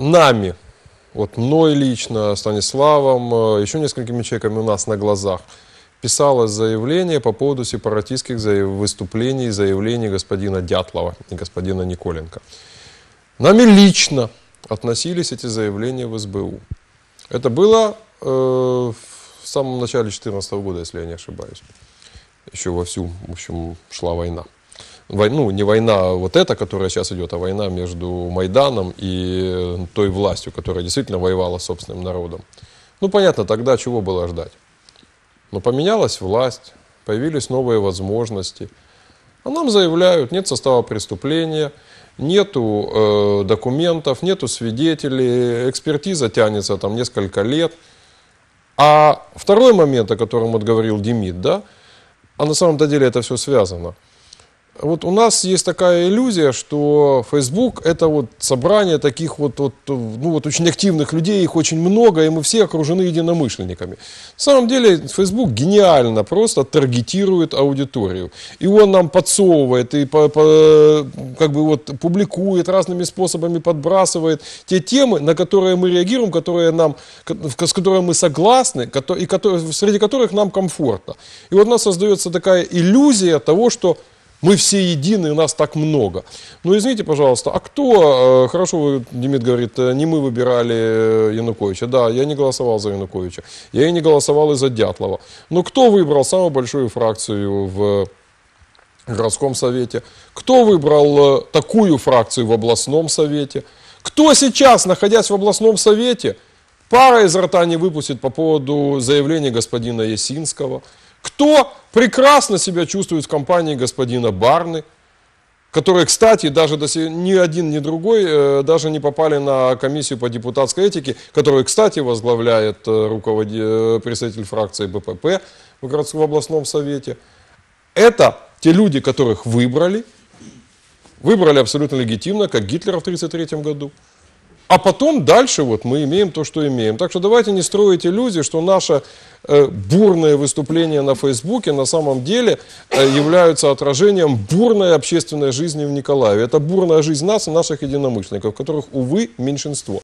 нами, вот мной лично, Станиславом, э, еще несколькими человеками у нас на глазах, писалось заявление по поводу сепаратистских выступлений и заявлений господина Дятлова и господина Николенко. Нами лично относились эти заявления в СБУ. Это было э, в самом начале 2014 года, если я не ошибаюсь. Еще во всю в общем, шла война войну, не война вот эта, которая сейчас идет, а война между Майданом и э, той властью, которая действительно воевала с собственным народом. Ну, понятно, тогда чего было ждать? Но ну, поменялась власть, появились новые возможности. А нам заявляют, нет состава преступления, нету э, документов, нету свидетелей, экспертиза тянется там несколько лет. А второй момент, о котором вот говорил Демид, да, а на самом-то деле это все связано – вот у нас есть такая иллюзия, что Facebook это вот собрание таких вот, вот, ну вот очень активных людей, их очень много, и мы все окружены единомышленниками. На самом деле Facebook гениально просто таргетирует аудиторию. И он нам подсовывает, и по, по, как бы вот публикует разными способами, подбрасывает те темы, на которые мы реагируем, которые нам, с которыми мы согласны, и которые, среди которых нам комфортно. И вот у нас создается такая иллюзия того, что мы все едины, нас так много. Ну, извините, пожалуйста, а кто, э, хорошо, Демид говорит, э, не мы выбирали э, Януковича. Да, я не голосовал за Януковича. Я и не голосовал и за Дятлова. Но кто выбрал самую большую фракцию в городском совете? Кто выбрал такую фракцию в областном совете? Кто сейчас, находясь в областном совете, пара из рта не выпустит по поводу заявления господина Есинского – кто прекрасно себя чувствует в компании господина Барны, которые, кстати, даже до сих, ни один, ни другой э, даже не попали на комиссию по депутатской этике, которую, кстати, возглавляет э, руководи, э, представитель фракции БПП в городском областном совете. Это те люди, которых выбрали, выбрали абсолютно легитимно, как Гитлера в 1933 году. А потом дальше вот мы имеем то, что имеем. Так что давайте не строить иллюзии, что наше э, бурное выступление на Фейсбуке на самом деле э, являются отражением бурной общественной жизни в Николаеве. Это бурная жизнь нас и наших единомышленников, которых, увы, меньшинство.